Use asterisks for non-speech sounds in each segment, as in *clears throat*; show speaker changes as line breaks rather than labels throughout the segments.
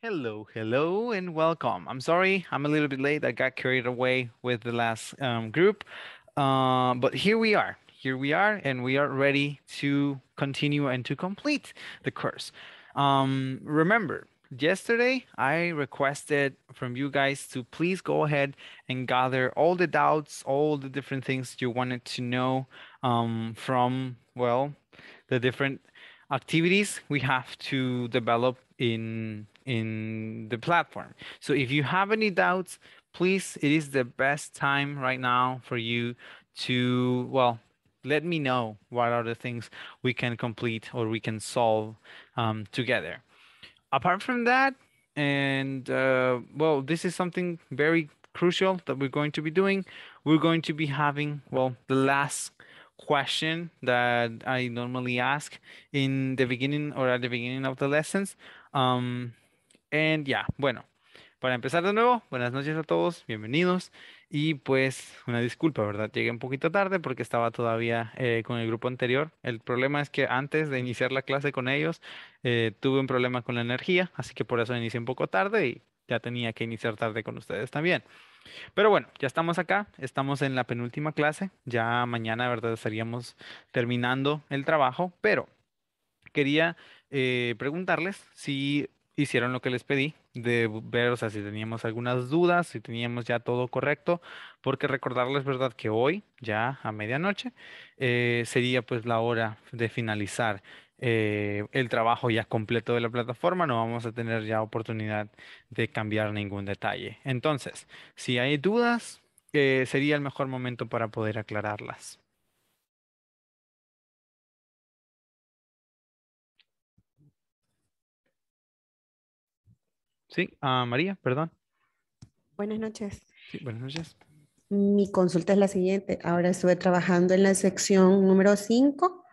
Hello, hello, and welcome. I'm sorry, I'm a little bit late. I got carried away with the last um, group, uh, but here we are. Here we are, and we are ready to continue and to complete the course. Um, remember, yesterday I requested from you guys to please go ahead and gather all the doubts, all the different things you wanted to know um, from, well, the different activities we have to develop in in the platform. So if you have any doubts, please, it is the best time right now for you to, well, let me know what are the things we can complete or we can solve um, together. Apart from that, and uh, well, this is something very crucial that we're going to be doing. We're going to be having, well, the last question that I normally ask in the beginning or at the beginning of the lessons. Um, Y ya, bueno, para empezar de nuevo, buenas noches a todos, bienvenidos. Y pues una disculpa, ¿verdad? Llegué un poquito tarde porque estaba todavía eh, con el grupo anterior. El problema es que antes de iniciar la clase con ellos, eh, tuve un problema con la energía, así que por eso inicié un poco tarde y ya tenía que iniciar tarde con ustedes también. Pero bueno, ya estamos acá, estamos en la penúltima clase, ya mañana, ¿verdad? Estaríamos terminando el trabajo, pero quería eh, preguntarles si hicieron lo que les pedí de ver, si teníamos algunas dudas, si teníamos ya todo correcto, porque recordarles, ¿verdad? Que hoy, ya a medianoche, eh, sería pues la hora de finalizar eh, el trabajo ya completo de la plataforma, no vamos a tener ya oportunidad de cambiar ningún detalle. Entonces, si hay dudas, eh, sería el mejor momento para poder aclararlas. Sí, a María, perdón.
Buenas noches.
Sí, buenas noches.
Mi consulta es la siguiente. Ahora estuve trabajando en la sección número 5,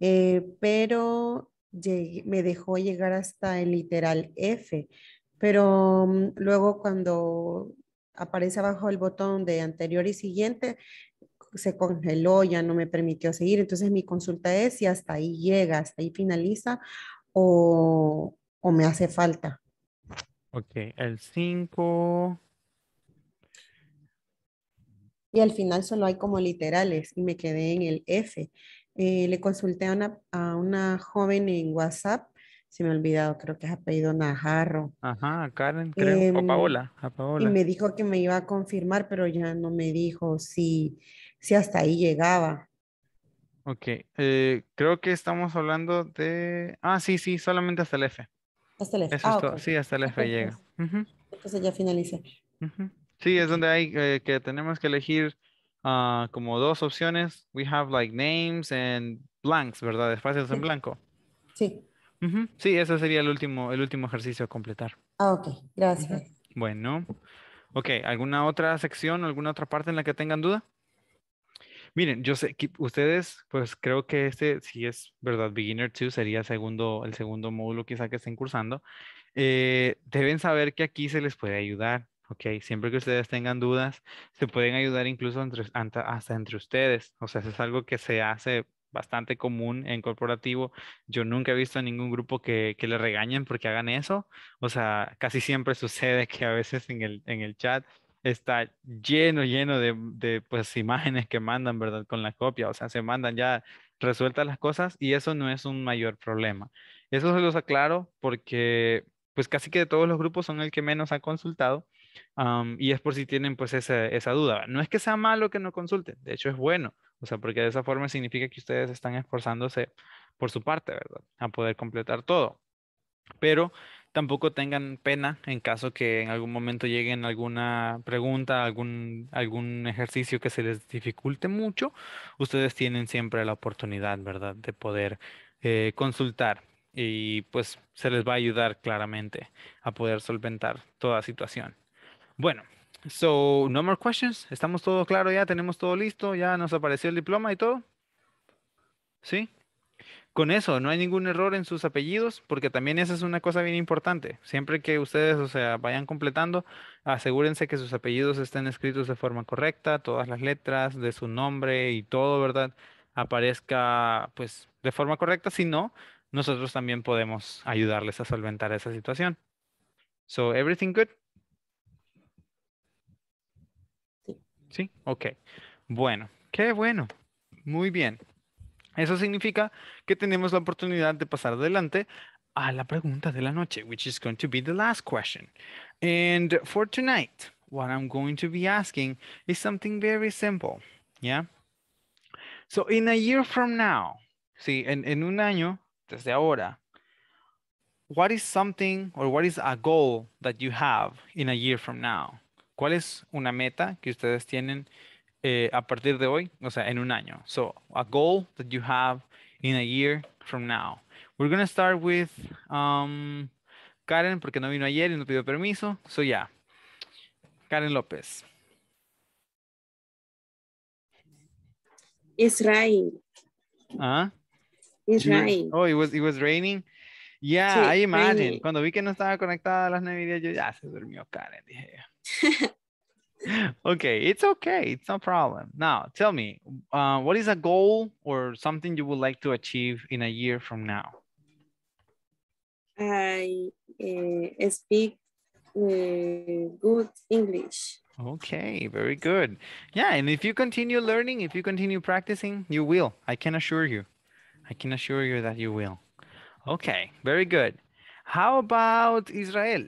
eh, pero me dejó llegar hasta el literal F, pero mm, luego cuando aparece abajo el botón de anterior y siguiente, se congeló, ya no me permitió seguir. Entonces mi consulta es si hasta ahí llega, hasta ahí finaliza o me hace falta.
Ok, el 5.
Y al final solo hay como literales y me quedé en el F. Eh, le consulté a una, joven en WhatsApp, se me ha olvidado, creo que es apellido Najarro.
Ajá, Karen, creo, o em, Paola, Paola. Y me
dijo que me iba a confirmar, pero ya no me dijo si, si hasta ahí
llegaba. Ok, eh, creo que estamos hablando de... Ah, sí, sí, solamente hasta el F.
Hasta el F. Pues, sí,
hasta el F llega.
Pues, entonces ya finalice
Sí, es donde hay eh, que tenemos que elegir ah, como dos opciones. We have like names and blanks, ¿verdad? Espacios en blanco. Sí. Sí, ese sería el último, el último ejercicio a completar.
Ah, ok. Gracias.
Bueno. Ok, ¿alguna otra sección, alguna otra parte en la que tengan duda? Miren, yo sé que ustedes, pues creo que este, si es verdad, Beginner 2 sería el segundo, el segundo módulo quizá que estén cursando. Eh, deben saber que aquí se les puede ayudar, ¿ok? Siempre que ustedes tengan dudas, se pueden ayudar incluso hasta entre ustedes. O sea, eso es algo que se hace bastante común en corporativo. Yo nunca he visto a ningún grupo que, le regañen porque hagan eso. O sea, casi siempre sucede que a veces en el, en el chat está lleno, lleno de, pues imágenes que mandan, ¿verdad? Con la copia, o sea, se mandan ya resueltas las cosas y eso no es un mayor problema. Eso se los aclaro porque pues casi que de todos los grupos son el que menos ha consultado y es por si tienen pues esa, esa duda. No es que sea malo que no consulten, de hecho es bueno, o sea, porque de esa forma significa que ustedes están esforzándose por su parte, ¿verdad? A poder completar todo. Pero tampoco tengan pena en caso que en algún momento lleguen alguna pregunta, algún, algún ejercicio que se les dificulte mucho, ustedes tienen siempre la oportunidad, ¿verdad?, de poder eh, consultar y pues se les va a ayudar claramente a poder solventar toda situación. Bueno, so no more questions. ¿Estamos todo claro ya? ¿Tenemos todo listo? ¿Ya nos apareció el diploma y todo? ¿Sí? con eso, no hay ningún error en sus apellidos, porque también esa es una cosa bien importante. Siempre que ustedes, o sea, vayan completando, asegúrense que sus apellidos estén escritos de forma correcta, todas las letras de su nombre y todo, ¿verdad? Aparezca pues de forma correcta, si no, nosotros también podemos ayudarles a solventar esa situación. So, everything good? Sí. Sí, ok. Bueno, qué bueno. Muy bien. Eso significa que tenemos la oportunidad de pasar adelante a la pregunta de la noche, which is going to be the last question. And for tonight, what I'm going to be asking is something very simple. Yeah. So in a year from now, sí, en, en un año, desde ahora, what is something or what is a goal that you have in a year from now? ¿Cuál es una meta que ustedes tienen eh, a partir de hoy, o sea, en un año. So, a goal that you have in a year from now. We're going to start with um, Karen, porque no vino ayer y no pidió permiso. So, ya Karen López. It's raining. ¿Ah? It's raining. Oh, it was, it was raining. Yeah, I imagine. Cuando vi que no estaba conectada a las 9 y yo ya se durmió Karen, dije. *laughs* okay, it's okay. It's no problem. Now, tell me, uh, what is a goal or something you would like to achieve in a year from now?
I uh, speak uh, good
English. Okay, very good. Yeah, and if you continue learning, if you continue practicing, you will. I can assure you. I can assure you that you will. Okay, very good. How about Israel?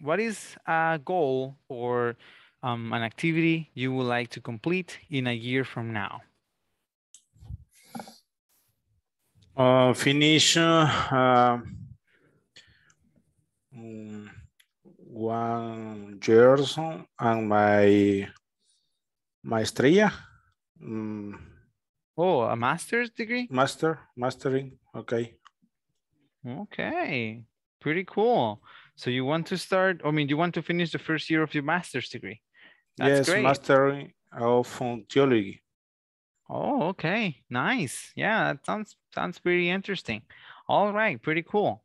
What is a goal or um, an activity you would like to complete in a year from now?
Uh, finish uh, um, one year and my maestría. Mm.
oh, a master's degree? Master, mastering, okay. Okay, pretty cool. So you want to start, I mean, you want to finish the first year of your master's degree? That's yes, great. Master of Theology. Oh, okay. Nice. Yeah, that sounds sounds pretty interesting. All right, pretty cool.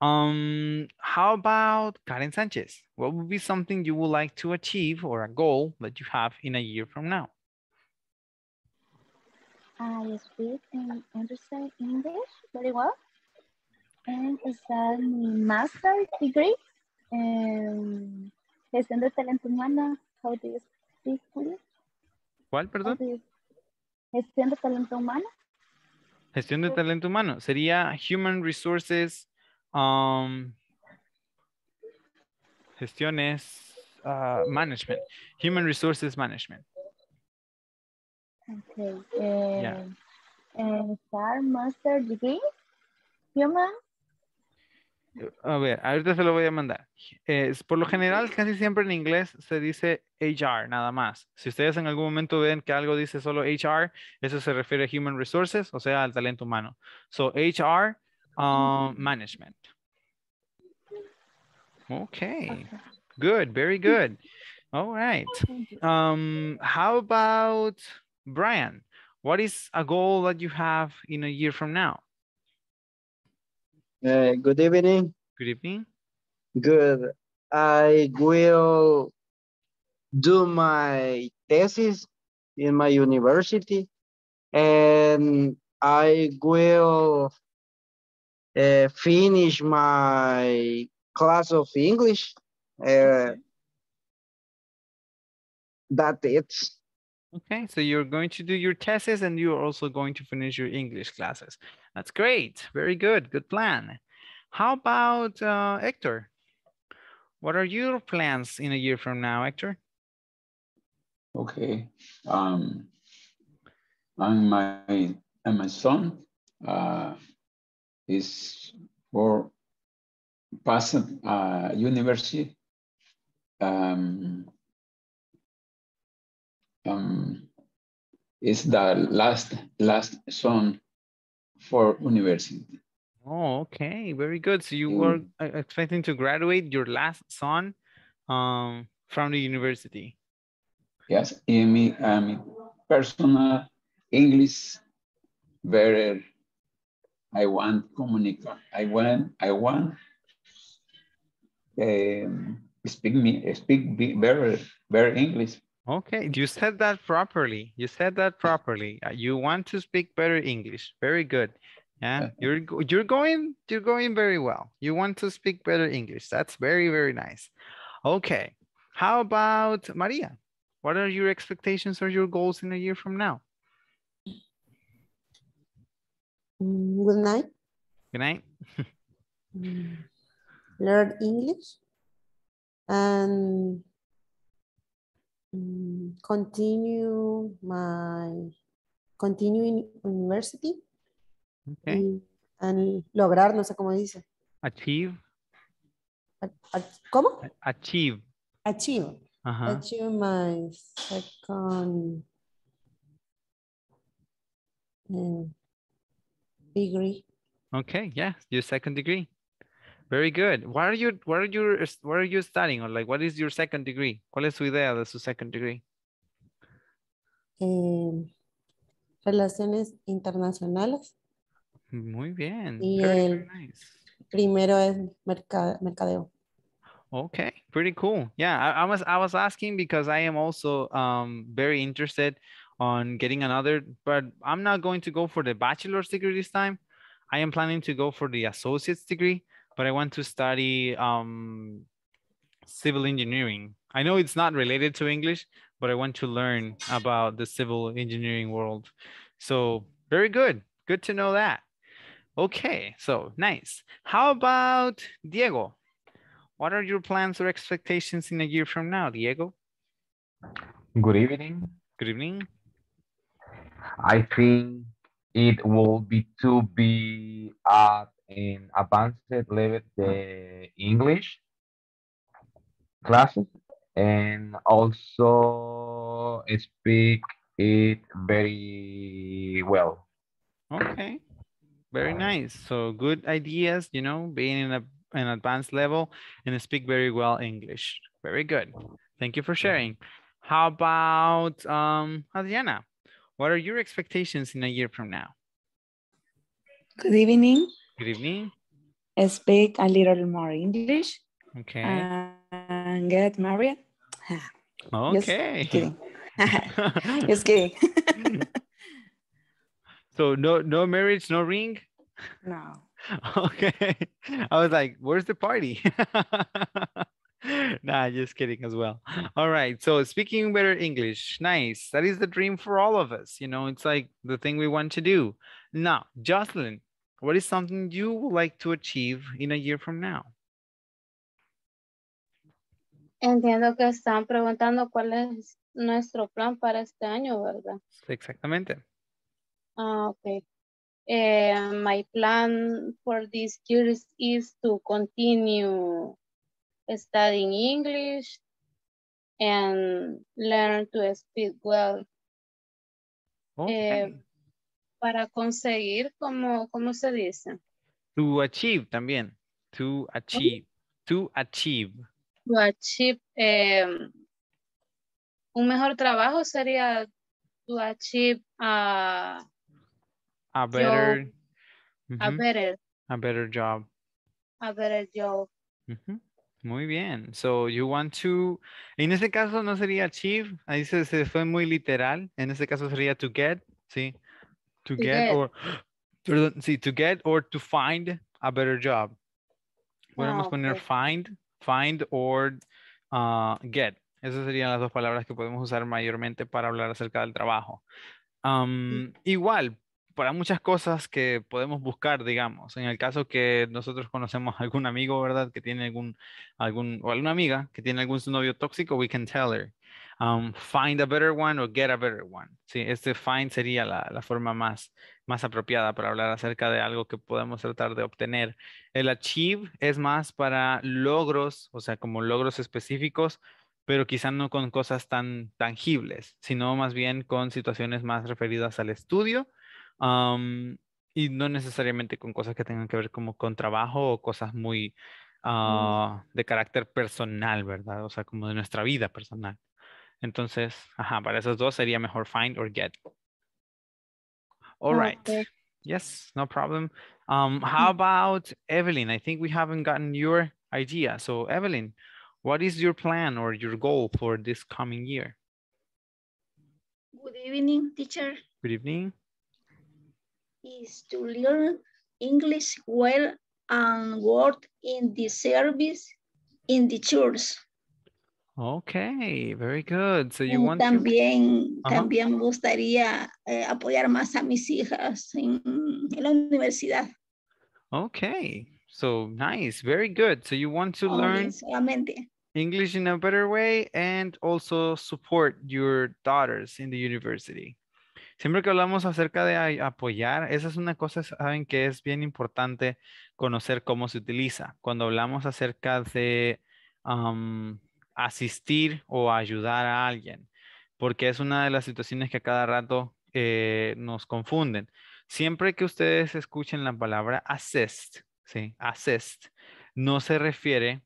Um, how about Karen Sanchez? What would be something you would like to achieve or a goal that you have in a year from now? I speak and understand English very well and I my master's degree in gestión de talento How ¿Cuál, perdón? Gestión de talento humano. Gestión de talento humano. Sería Human Resources. Um, gestiones. Uh, management. Human Resources Management.
Okay. Eh, eh, Star Master Degree. Human
a ver, ahorita se lo voy a mandar. por lo general, casi siempre en inglés se dice HR, nada más. Si ustedes en algún momento ven que algo dice solo HR, eso se refiere a Human Resources, o sea, al talento humano. So, HR um, mm. Management. Okay. Good, very good. *laughs* All right. Oh, um, how about Brian? What is a goal that you have in a year from now? Uh,
good evening. Good evening. Good. I will do my thesis in my university and I will uh, finish my class of English. Uh, that it.
Okay, so you're going to do your thesis and you're also going to finish your English classes. That's great. Very good. Good plan. How about uh, Hector? What are your plans in a year from now, Hector? Okay. Um,
and my and my son uh, is for Passing. uh, university. Um, um, is the last last son for university.
Oh, okay, very good. So you were mm. uh, expecting to graduate your last son um, from the university. Yes, in I mean, personal
English better. I want communicate. I want.
I want. Um, speak me. Speak better. Better English Okay, you said that properly. You said that properly. Uh, you want to speak better English. Very good. Yeah, *laughs* you're you're going you're going very well. You want to speak better English. That's very very nice. Okay, how about Maria? What are your expectations or your goals in a year from now? Good night. Good night.
*laughs* Learn English and Mm, continue my continuing university okay. y, and lograr no sé dice
achieve achieve achieve achieve
my second eh, degree
okay yeah your second degree Very good. What are you what are you what are you studying or like what is your second degree? ¿Cuál es su idea de su second degree?
Um, relaciones internacionales.
Muy bien. Y very, el very nice.
primero es merca mercadeo.
Okay, pretty cool. Yeah, I, I, was I was asking because I am also um, very interested on getting another, but I'm not going to go for the bachelor's degree this time. I am planning to go for the associate's degree but I want to study um, civil engineering. I know it's not related to English, but I want to learn about the civil engineering world. So very good. Good to know that. Okay, so nice. How about Diego? What are your plans or expectations in a year from now, Diego? Good evening. Good evening. I think it will be to be at in advanced level the English classes and also speak it very well. Okay, very nice. So good ideas, you know, being in a, an advanced level and speak very well English. Very good. Thank you for sharing. How about um, Adriana? What are your expectations in a year from now?
Good evening. Good evening. Speak a little more English.
Okay.
And get married.
*laughs* Okay. Just kidding. *laughs* Just
kidding.
so no, no marriage, no ring. No. *laughs* Okay. I was like, where's the party? nah, just kidding as well. All right. So speaking better English, nice. That is the dream for all of us. You know, it's like the thing we want to do. Now, Jocelyn, What is something you would like to achieve in a year from now?
Entiendo que están preguntando cuál es nuestro plan para este año, ¿verdad?
Exactamente.
Ah, ok. Eh, my plan for this year is to continue studying English and learn to speak well. Eh, para conseguir, como, ¿cómo se dice?
To achieve también. To achieve. To achieve.
To achieve. Eh, un mejor trabajo sería to achieve a...
A better... A better. A better job.
A better job.
Muy bien. So you want to, en este caso no sería achieve, ahí se, se, fue muy literal. En este caso sería to get, sí to, get, or *gasps* to get or to find a better job. Podemos ah, poner find, find or ah, get. Esas serían las dos palabras que podemos usar mayormente para hablar acerca del trabajo. Igual, para muchas cosas que podemos buscar, digamos, en el caso que nosotros conocemos algún amigo, ¿verdad? Que tiene algún, algún, o alguna amiga que tiene algún novio tóxico, we can tell her. Um, find a better one or get a better one. Sí, este find sería la, la, forma más, más apropiada para hablar acerca de algo que podemos tratar de obtener. El achieve es más para logros, o sea, como logros específicos, pero quizá no con cosas tan tangibles, sino más bien con situaciones más referidas al estudio. Um, y no necesariamente con cosas que tengan que ver como con trabajo o cosas muy ah, de carácter personal, ¿verdad? O sea, como de nuestra vida personal. Entonces, ajá, para esas dos sería mejor find or get. All right. Okay. Yes, no problem. Um, how about Evelyn? I think we haven't gotten your idea. So Evelyn, what is your plan or your goal for this coming year?
Good evening, teacher. Good evening. Is to learn English well and work in the service in the church.
Okay, very good. So you want también, también
gustaría eh, apoyar más a mis hijas en, la universidad.
Okay, so nice, very good. So you want to learn English in a better way and also support your daughters in the university. Siempre que hablamos acerca de apoyar, esa es una cosa, saben que es bien importante conocer cómo se utiliza. Cuando hablamos acerca de asistir o ayudar a alguien, porque es una de las situaciones que a cada rato eh, nos confunden. Siempre que ustedes escuchen la palabra assist, ¿sí? no se refiere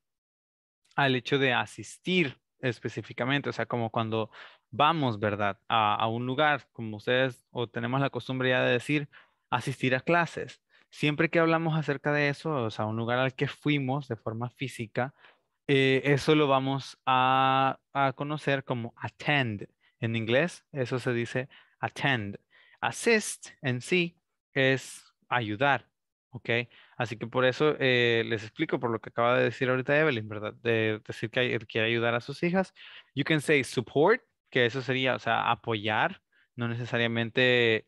al hecho de asistir específicamente, o sea, como cuando vamos, ¿verdad? A, a, un lugar, como ustedes, o tenemos la costumbre ya de decir, asistir a clases. Siempre que hablamos acerca de eso, o sea, un lugar al que fuimos de forma física, eh, eso lo vamos a, conocer como attend en inglés. Eso se dice attend. Assist en sí es ayudar, ¿ok? Así que por eso eh, les explico por lo que acaba de decir ahorita Evelyn, ¿verdad? De decir que quiere ayudar a sus hijas. You can say support, que eso sería, o sea, apoyar, no necesariamente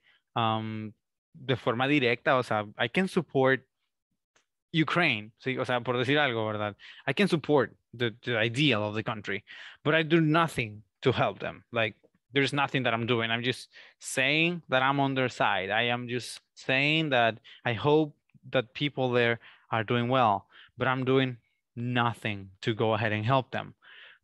de forma directa, o sea, I can support Ukraine, ¿sí? o sea, por decir algo, ¿verdad? I can support the, the ideal of the country, but I do nothing to help them. Like, there's nothing that I'm doing. I'm just saying that I'm on their side. I am just saying that I hope that people there are doing well, but I'm doing nothing to go ahead and help them.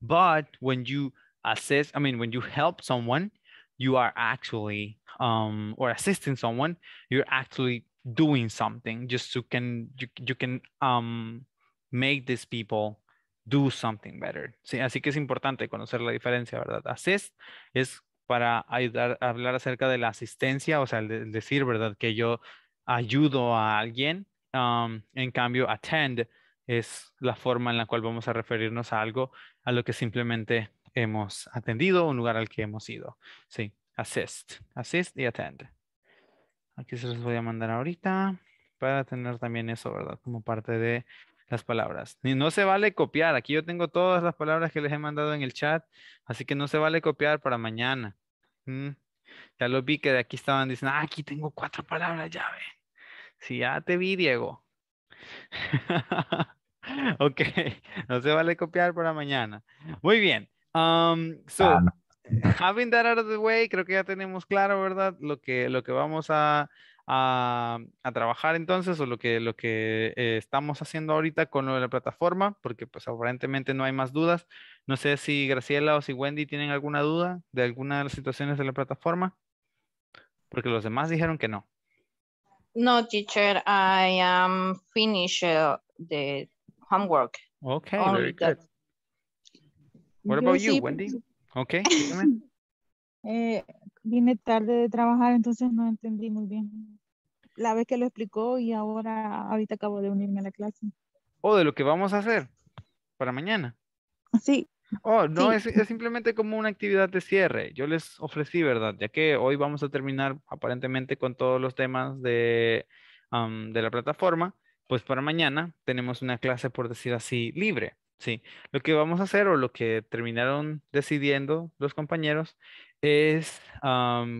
But when you assist, I mean, when you help someone, you are actually, um, or assisting someone, you're actually doing something just so can you, you can um, make these people do something better. ¿sí? Así que es importante conocer la diferencia, ¿verdad? Assist es para ayudar hablar acerca de la asistencia, o sea, decir, ¿verdad? Que yo ayudo a alguien. Um, en cambio, attend es la forma en la cual vamos a referirnos a algo a lo que simplemente hemos atendido, un lugar al que hemos ido. Sí, assist, assist y attend. Aquí se los voy a mandar ahorita para tener también eso, ¿verdad? Como parte de las palabras. no se vale copiar. Aquí yo tengo todas las palabras que les he mandado en el chat, así que no se vale copiar para mañana. Mm. Ya lo vi que de aquí estaban diciendo, ah, aquí tengo cuatro palabras, ya ve. Sí, ya te vi, Diego. *laughs* ok, *laughs* no se vale copiar para mañana. Muy bien. Um, so, ah, having that out of the way, creo que ya tenemos claro, ¿verdad? Lo que, lo que vamos a, a, trabajar entonces o lo que, lo que eh, estamos haciendo ahorita con lo de la plataforma, porque pues aparentemente no hay más dudas. No sé si Graciela o si Wendy tienen alguna duda de alguna de las situaciones de la plataforma, porque los demás dijeron que no.
No, teacher, I am finished uh, the homework.
Okay, very good. What about you, Wendy? Ok. *laughs*
Eh, vine tarde de trabajar, entonces no entendí muy bien. La vez que lo explicó y ahora, ahorita acabo de unirme a la clase.
O oh, de lo que vamos a hacer para mañana. Sí. Oh, no, Es, simplemente como una actividad de cierre. Yo les ofrecí, ¿verdad? Ya que hoy vamos a terminar aparentemente con todos los temas de, de la plataforma, pues para mañana tenemos una clase, por decir así, libre. Sí, lo que vamos a hacer o lo que terminaron decidiendo los compañeros es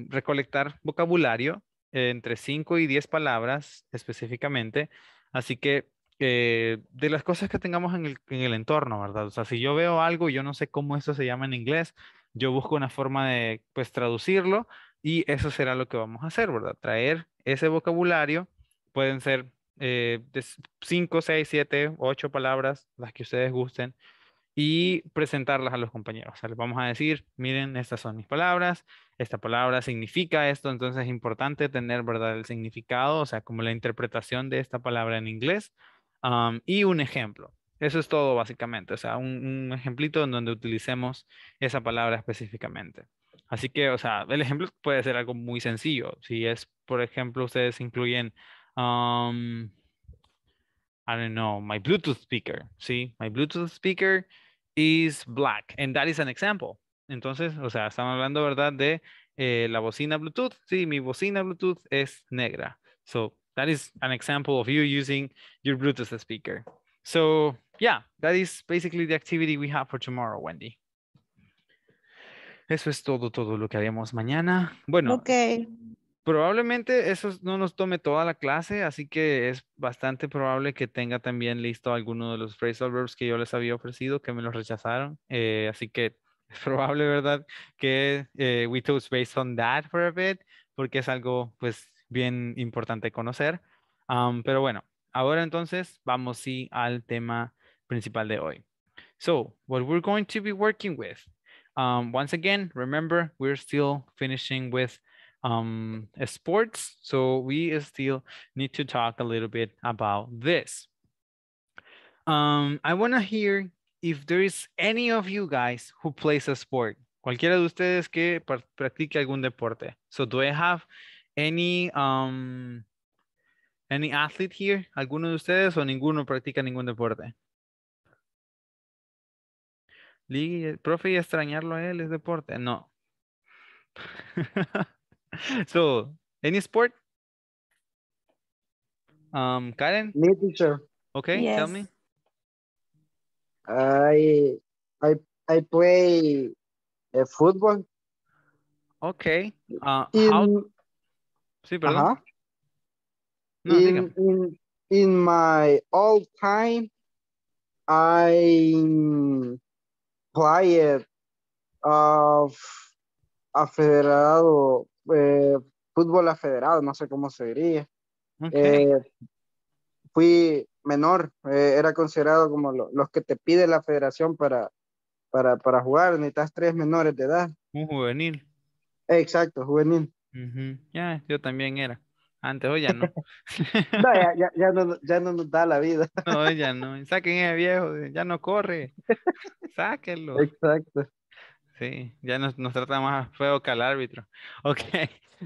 recolectar vocabulario entre 5 y 10 palabras específicamente. Así que eh, de las cosas que tengamos en el, entorno, ¿verdad? O sea, si yo veo algo, y yo no sé cómo eso se llama en inglés, yo busco una forma de, pues, traducirlo y eso será lo que vamos a hacer, ¿verdad? Traer ese vocabulario, pueden ser eh, de 5, 6, 7, 8 palabras, las que ustedes gusten, y presentarlas a los compañeros. O sea, les vamos a decir, miren, estas son mis palabras, esta palabra significa esto, entonces es importante tener, ¿verdad?, el significado, o sea, como la interpretación de esta palabra en inglés, y un ejemplo. Eso es todo básicamente, o sea, un, un ejemplito en donde utilicemos esa palabra específicamente. Así que, o sea, el ejemplo puede ser algo muy sencillo. Si es, por ejemplo, ustedes incluyen um i don't know my bluetooth speaker see my bluetooth speaker is black and that is an example entonces o sea estamos hablando verdad de eh, la bocina bluetooth sí mi bocina bluetooth es negra so that is an example of you using your bluetooth speaker so yeah that is basically the activity we have for tomorrow wendy Eso es todo, todo lo que haremos mañana. Bueno. Okay. probablemente eso no nos tome toda la clase, así que es bastante probable que tenga también listo alguno de los phrasal verbs que yo les había ofrecido, que me los rechazaron. Eh, así que *laughs* es probable, ¿verdad? Que eh, we took based on that for a bit, porque es algo, pues, bien importante conocer. Um, pero bueno, ahora entonces vamos sí al tema principal de hoy. So, what we're going to be working with. Um, once again, remember, we're still finishing with um, sports. So we uh, still need to talk a little bit about this. Um, I want to hear if there is any of you guys who plays a sport. Cualquiera de ustedes que practique algún deporte. So do I have any um, any athlete here? ¿Alguno de ustedes o ninguno practica ningún deporte? Ligue, profe, y extrañarlo a él es deporte. No. *laughs* *laughs* so any sport? Um, Karen? Me, teacher. Okay, yes. tell
me. I I I play a uh, football. Okay. Uh, in, how... Sí, perdón. Uh -huh. no, in, in, in my all time, I played of a federal Eh, fútbol afederado, no sé cómo se diría. Eh, fui menor, eh, era considerado como los que te pide la federación para, para, para jugar, necesitas tres menores de edad.
Un juvenil.
Exacto, juvenil.
Ya, yo también era. Antes, hoy ya no. *laughs* ya, no, nos da la vida. *laughs* no, ya no. Saquen ese viejo, ya no corre. *laughs* Sáquenlo. Exacto. Sí, ya nos, nos, trata más feo que al árbitro. *laughs* Ok,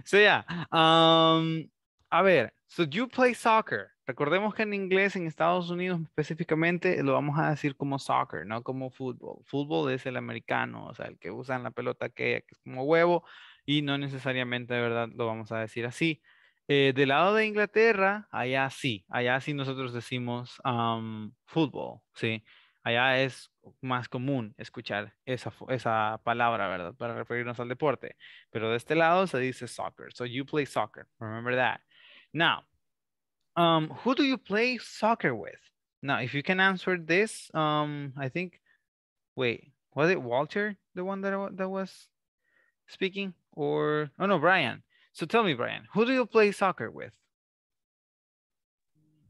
so yeah, um, a ver, so you play soccer. Recordemos que en inglés, en Estados Unidos específicamente, lo vamos a decir como soccer, no como fútbol. Fútbol es el americano, o sea, el que usan la pelota que, es como huevo y no necesariamente, de verdad, lo vamos a decir así. Eh, del lado de Inglaterra, allá sí, allá sí nosotros decimos um, fútbol, sí. Allá es más común escuchar esa, esa palabra, ¿verdad? Para referirnos al deporte. Pero de este lado se dice soccer. So you play soccer. Remember that. Now, um, who do you play soccer with? Now, if you can answer this, um, I think, wait, was it Walter, the one that, that was speaking? Or, oh no, Brian. So tell me, Brian, who do you play soccer with?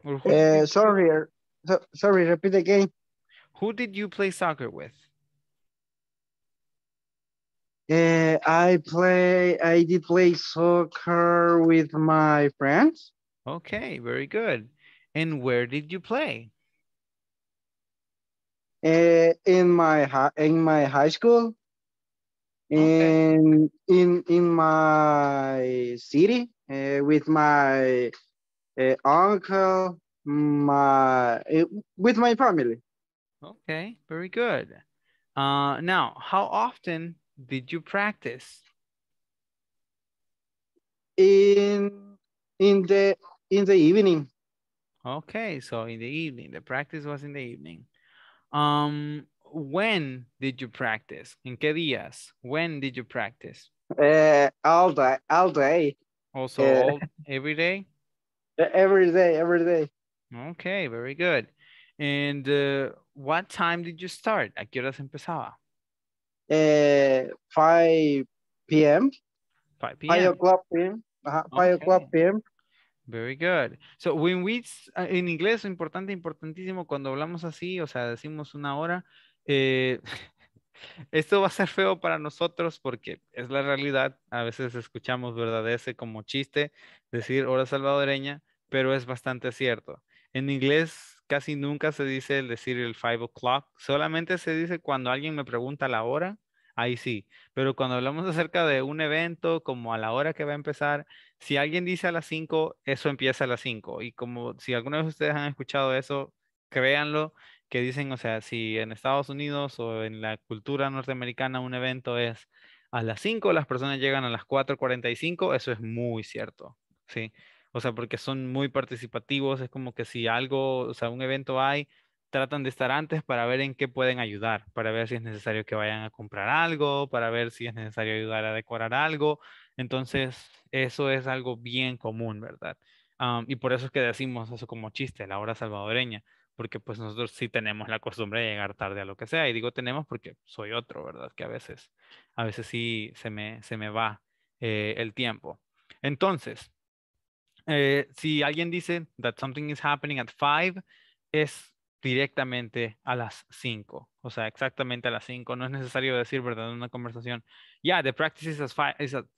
Uh, sorry, er, so, sorry, repeat again.
Who did you play soccer with?
Uh, I play. I did play soccer with my friends.
Okay, very good. And where did you play?
Uh, in my in my high school. Okay. In in in my city uh, with my uncle, my with my family.
Okay, very good. Uh, now, how often did you practice?
In in the in the evening.
Okay, so in the evening, the practice was in the evening. Um, when did you practice? In qué días? When did you practice?
Uh, all day, all day.
Also, uh, all, every day.
Eh, every day, every day.
Okay, very good. And uh, What time did you start? ¿A qué horas empezaba?
5 p.m. 5
p.m. o'clock o'clock p.m. Very good. So when we, ah, en inglés, importante, importantísimo, cuando hablamos así, o sea, decimos una hora, eh, *laughs* esto va a ser feo para nosotros porque es la realidad. A veces escuchamos, ¿verdad? Ese como chiste, decir hora salvadoreña, pero es bastante cierto. En inglés, casi nunca se dice el decir el 5 o'clock, solamente se dice cuando alguien me pregunta la hora, ahí sí, pero cuando hablamos *laughs* acerca de un evento, como a la hora que va a empezar, si alguien dice a las 5, eso empieza a las 5, y como si alguna de ustedes han escuchado eso, créanlo, que dicen, o sea, si en Estados Unidos o en la cultura norteamericana un evento es a las 5, las personas llegan a las 4.45, eso es muy cierto, ¿sí? o sea, porque son muy participativos, es como que si algo, o sea, un evento hay, tratan de estar antes para ver en qué pueden ayudar, para ver si es necesario que vayan a comprar algo, para ver si es necesario ayudar a decorar algo. Entonces, eso es algo bien común, ¿verdad? y por eso es que decimos eso como chiste, la hora salvadoreña, porque pues nosotros sí tenemos la costumbre de llegar tarde a lo que sea. Y digo tenemos porque soy otro, ¿verdad? Que a veces, a veces sí se me, se me va eh, el tiempo. Entonces, eh, si alguien dice that something is happening at 5, es directamente a las 5, o sea, exactamente a las 5. No es necesario decir, ¿verdad?, en una conversación, yeah, the practice is at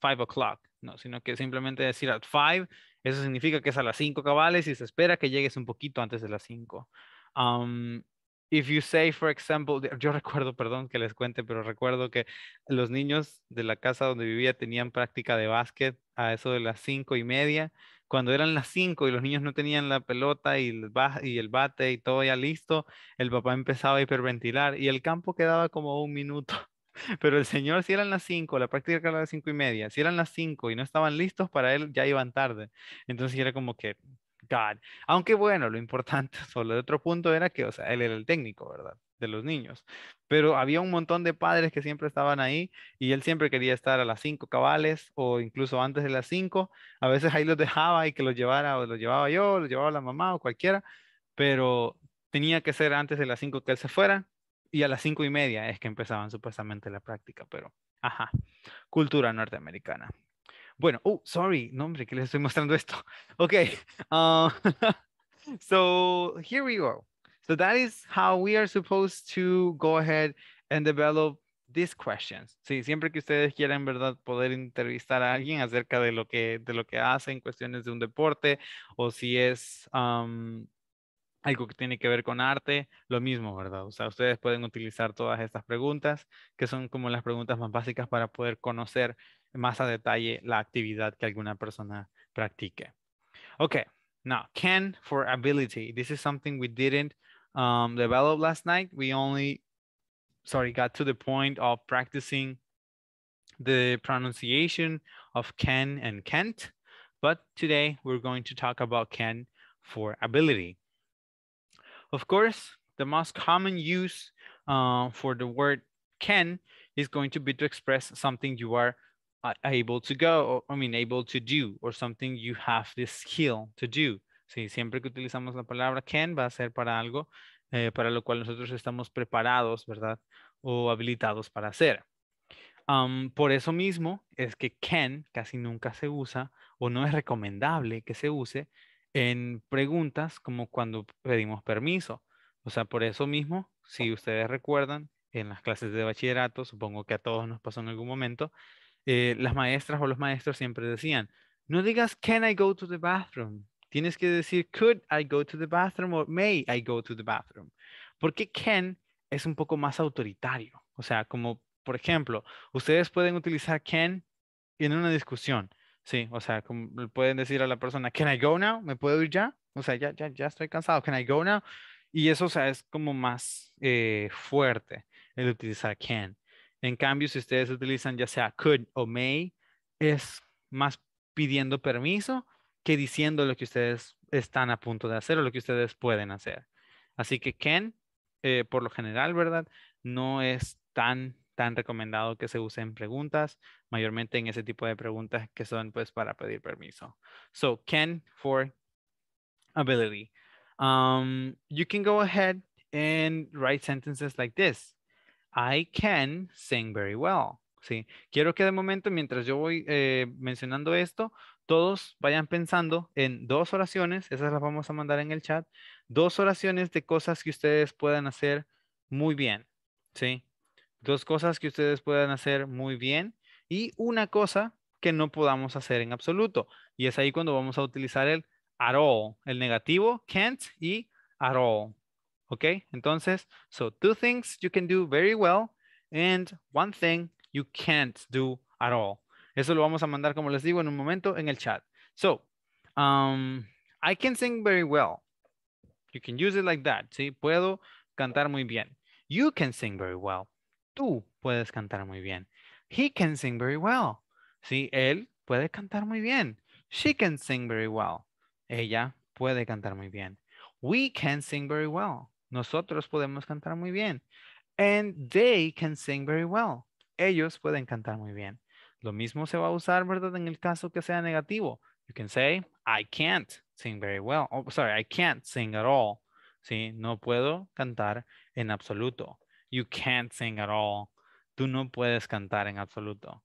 5 o'clock, no, sino que simplemente decir at 5, eso significa que es a las 5 cabales y se espera que llegues un poquito antes de las 5. Um, if you say, for example, yo recuerdo, perdón que les cuente, pero recuerdo que los niños de la casa donde vivía tenían práctica de básquet a eso de las 5 y media cuando eran las 5 y los niños no tenían la pelota y el, bate y todo ya listo, el papá empezaba a hiperventilar y el campo quedaba como un minuto. *laughs* Pero el señor, si eran las 5, la práctica era de las 5 y media, si eran las 5 y no estaban listos, para él ya iban tarde. Entonces era como que, God. Aunque bueno, lo importante, *laughs* solo de otro punto era que, o sea, él era el técnico, ¿verdad? de los niños. Pero había un montón de padres que siempre estaban ahí y él siempre quería estar a las cinco cabales o incluso antes de las cinco A veces ahí los dejaba y que los llevara o los llevaba yo, los llevaba la mamá o cualquiera, pero tenía que ser antes de las cinco que él se fuera y a las cinco y media es que empezaban supuestamente la práctica, pero ajá, cultura norteamericana. Bueno, oh, sorry, no hombre, que les estoy mostrando esto. *laughs* Ok, *laughs* ah, *laughs* so here we go. So that is how we are supposed to go ahead and develop these questions. Sí, siempre que ustedes quieran, ¿verdad? Poder entrevistar a alguien acerca de lo que, de lo hacen, cuestiones de un deporte, o si es algo que tiene que ver con arte, lo mismo, ¿verdad? O sea, ustedes pueden utilizar todas estas preguntas, que son como las preguntas más básicas para poder conocer más a detalle la actividad que alguna persona practique. Okay, now, can for ability. This is something we didn't um, developed last night. We only, sorry, got to the point of practicing the pronunciation of can and can't. But today we're going to talk about can for ability. Of course, the most common use uh, for the word can is going to be to express something you are uh, able to go, or, I mean, able to do, or something you have the skill to do. Sí, siempre que utilizamos la palabra can va a ser para algo eh, para lo cual nosotros estamos preparados, ¿verdad? O habilitados para hacer. por eso mismo es que can casi nunca se usa o no es recomendable que se use en preguntas como cuando pedimos permiso. O sea, por eso mismo, si ustedes recuerdan, en las clases de bachillerato, supongo que a todos nos pasó en algún momento, eh, las maestras o los maestros siempre decían, no digas, can I go to the bathroom? Tienes que decir, could I go to the bathroom o may I go to the bathroom. Porque can es un poco más autoritario. O sea, como, por ejemplo, ustedes pueden utilizar can en una discusión. Sí, o sea, pueden decir a la persona, can I go now? ¿Me puedo ir ya? O sea, ya, ya, ya estoy cansado. Can I go now? Y eso, o sea, es como más eh, fuerte el utilizar can. En cambio, si ustedes utilizan ya sea could o may, es más pidiendo permiso que diciendo lo que ustedes están a punto de hacer o lo que ustedes pueden hacer. Así que can, eh, por lo general, ¿verdad? No es tan, tan recomendado que se use en preguntas, mayormente en ese tipo de preguntas que son pues para pedir permiso. So can for ability. Um, you can go ahead and write sentences like this. I can sing very well. Sí, quiero que de momento, mientras yo voy eh, mencionando esto, todos vayan pensando en dos oraciones, esas las vamos a mandar en el chat, dos oraciones de cosas que ustedes puedan hacer muy bien, ¿sí? Dos cosas que ustedes puedan hacer muy bien y una cosa que no podamos hacer en absoluto. Y es ahí cuando vamos a utilizar el at all, el negativo can't y at all. ¿Ok? Entonces, so two things you can do very well and one thing you can't do at all. Eso lo vamos a mandar, como les digo, en un momento en el chat. So, um, I can sing very well. You can use it like that. ¿sí? Puedo cantar muy bien. You can sing very well. Tú puedes cantar muy bien. He can sing very well. ¿sí? Él puede cantar muy bien. She can sing very well. Ella puede cantar muy bien. We can sing very well. Nosotros podemos cantar muy bien. And they can sing very well. Ellos pueden cantar muy bien. Lo mismo se va a usar, ¿verdad? En el caso que sea negativo. You can say, I can't sing very well. Oh, sorry, I can't sing at all. ¿Sí? No puedo cantar en absoluto. You can't sing at all. Tú no puedes cantar en absoluto.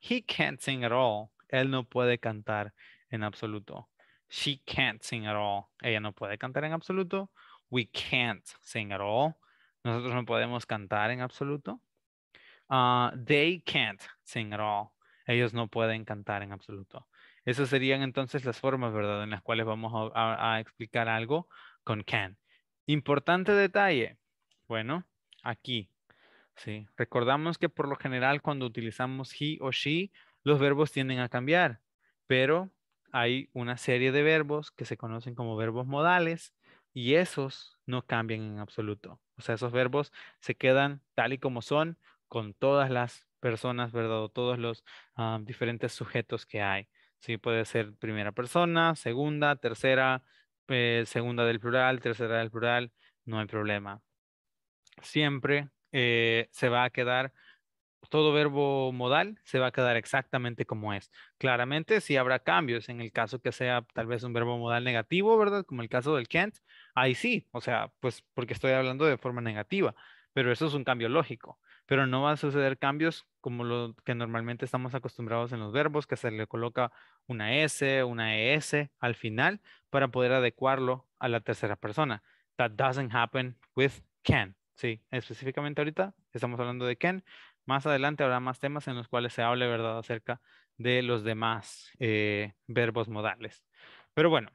He can't sing at all. Él no puede cantar en absoluto. She can't sing at all. Ella no puede cantar en absoluto. We can't sing at all. Nosotros no podemos cantar en absoluto. Ah, they can't sing at all ellos no pueden cantar en absoluto. Esas serían entonces las formas, ¿verdad?, en las cuales vamos a, explicar algo con can. Importante detalle. Bueno, aquí, ¿sí? Recordamos que por lo general cuando utilizamos he o she, los verbos tienden a cambiar, pero hay una serie de verbos que se conocen como verbos modales y esos no cambian en absoluto. O sea, esos verbos se quedan tal y como son con todas las personas, ¿verdad? todos los ah, diferentes sujetos que hay. Sí, puede ser primera persona, segunda, tercera, eh, segunda del plural, tercera del plural, no hay problema. Siempre eh, se va a quedar todo verbo modal se va a quedar exactamente como es. Claramente, si habrá cambios en el caso que sea tal vez un verbo modal negativo, ¿verdad? Como el caso del can't, ahí sí, o sea, pues porque estoy hablando de forma negativa, pero eso es un cambio lógico pero no va a suceder cambios como los que normalmente estamos acostumbrados en los verbos, que se le coloca una S, una ES al final para poder adecuarlo a la tercera persona. That doesn't happen with can. Sí, específicamente ahorita estamos hablando de can. Más adelante habrá más temas en los cuales se hable, ¿verdad?, acerca de los demás eh, verbos modales. Pero bueno,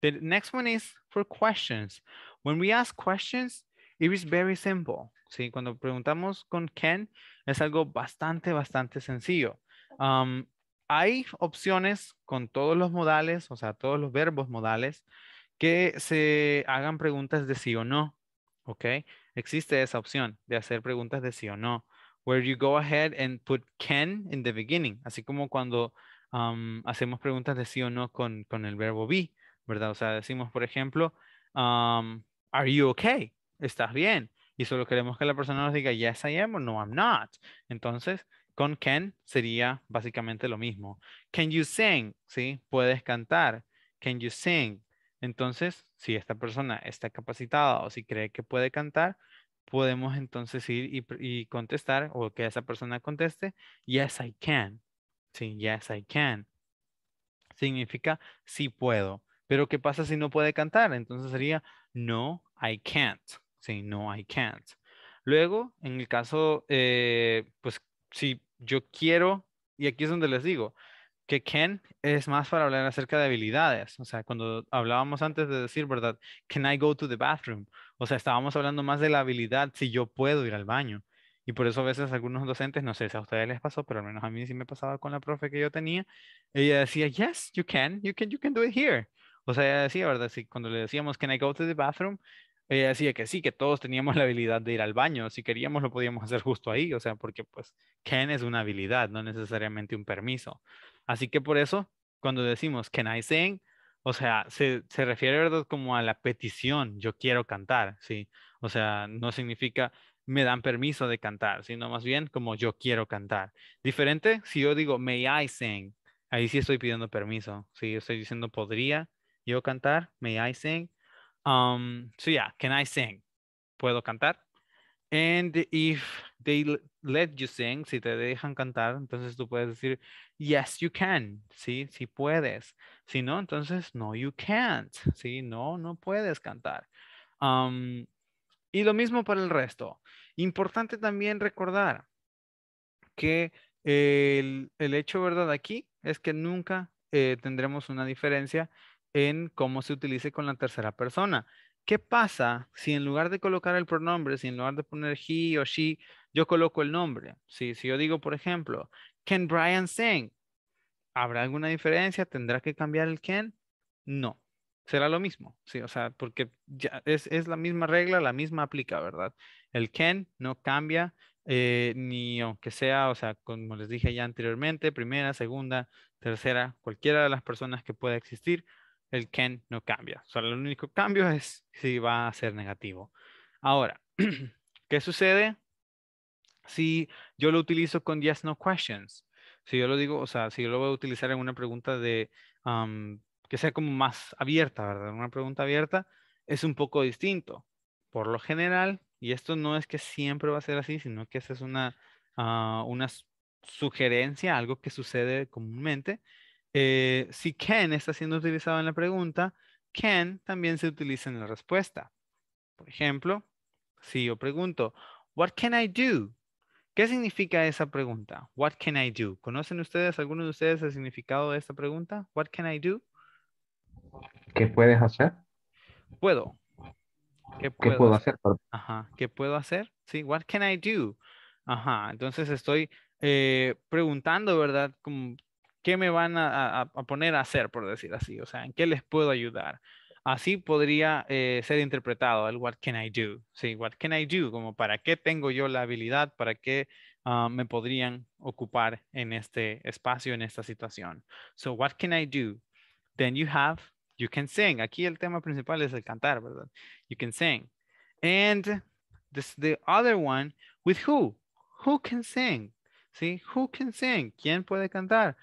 the next one is for questions. When we ask questions, It is very simple. ¿sí? Cuando preguntamos con can, es algo bastante, bastante sencillo. Um, hay opciones con todos los modales, o sea, todos los verbos modales, que se hagan preguntas de sí o no. ¿Ok? Existe esa opción de hacer preguntas de sí o no. Where you go ahead and put can in the beginning. Así como cuando um, hacemos preguntas de sí o no con, el verbo be, ¿verdad? O sea, decimos, por ejemplo, um, are you okay? estás bien. Y solo queremos que la persona nos diga, yes, I am o no, I'm not. Entonces, con can sería básicamente lo mismo. Can you sing? ¿Sí? Puedes cantar. Can you sing? Entonces, si esta persona está capacitada o si cree que puede cantar, podemos entonces ir y, y, contestar o que esa persona conteste, yes, I can. Sí, yes, I can. Significa, sí puedo. Pero ¿qué pasa si no puede cantar? Entonces sería, no, I can't. Sí, no, I can't. Luego, en el caso, eh, pues si yo quiero, y aquí es donde les digo, que can es más para hablar acerca de habilidades. O sea, cuando hablábamos antes de decir, ¿verdad? Can I go to the bathroom? O sea, estábamos hablando más de la habilidad si yo puedo ir al baño. Y por eso a veces algunos docentes, no sé si a ustedes les pasó, pero al menos a mí sí me pasaba con la profe que yo tenía, ella decía, yes, you can, you can, you can do it here. O sea, ella decía, ¿verdad? Si cuando le decíamos, can I go to the bathroom? Ella decía que sí, que todos teníamos *laughs* la habilidad de ir al baño, si queríamos lo podíamos hacer justo ahí, o sea, porque pues can es una habilidad, no necesariamente un permiso. Así que por eso, cuando decimos can I sing, o sea, se, refiere, ¿verdad? Como a la petición, yo quiero cantar, ¿sí? O sea, no significa me dan permiso de cantar, sino más bien como yo quiero cantar. Diferente si yo digo may I sing, ahí sí estoy pidiendo permiso, sí, estoy diciendo podría yo cantar, may I sing, Um, so yeah, can I sing? Puedo cantar. And if they let you sing, si te dejan cantar, entonces tú puedes decir, yes, you can, sí, sí puedes. Si no, entonces, no, you can't, sí, no, no puedes cantar. Um, y lo mismo para el resto. Importante también recordar que el, hecho, ¿verdad? Aquí es que nunca eh, tendremos una diferencia en cómo se utilice con la tercera persona. ¿Qué pasa si en lugar de colocar el pronombre, si en lugar de poner he o she, yo coloco el nombre? Si, yo digo, por ejemplo, can Brian sing? ¿Habrá alguna diferencia? ¿Tendrá que cambiar el can? No, será lo mismo, sí, o sea, porque ya es, la misma regla, la misma aplica, ¿verdad? El can no cambia, eh, ni aunque sea, o sea, como les dije ya anteriormente, primera, segunda, tercera, cualquiera de las personas que pueda existir, el can no cambia. Solo el único cambio es si va a ser negativo. Ahora, *clears throat* ¿qué sucede si yo lo utilizo con yes, no questions? Si yo lo digo, o sea, si yo lo voy a utilizar en una pregunta de que sea como más abierta, ¿verdad? Una pregunta abierta es un poco distinto. Por lo general, y esto no es que siempre va a ser así, sino que esa es una ah, sugerencia, algo que sucede comúnmente, eh, si can está siendo utilizado en la pregunta, can también se utiliza en la respuesta. Por ejemplo, si yo pregunto, what can I do? ¿Qué significa esa pregunta? What can I do? ¿Conocen ustedes, alguno de ustedes, el significado de esta pregunta? What can I do? ¿Qué puedes hacer? Puedo. ¿Qué puedo, hacer? Ajá. ¿Qué puedo hacer? Sí, what can I do? Ajá. Entonces estoy eh, preguntando, ¿verdad? Como ¿Qué me van a, poner a hacer, por decir así? O sea, ¿en qué les puedo ayudar? Así podría eh, ser interpretado el what can I do. Sí, what can I do, como para qué tengo yo la habilidad, para qué ah, me podrían ocupar en este espacio, en esta situación. So, what can I do? Then you have, you can sing. Aquí el tema principal es el cantar, ¿verdad? You can sing. And the other one, with who? Who can sing? Sí, who can sing? ¿Quién puede cantar?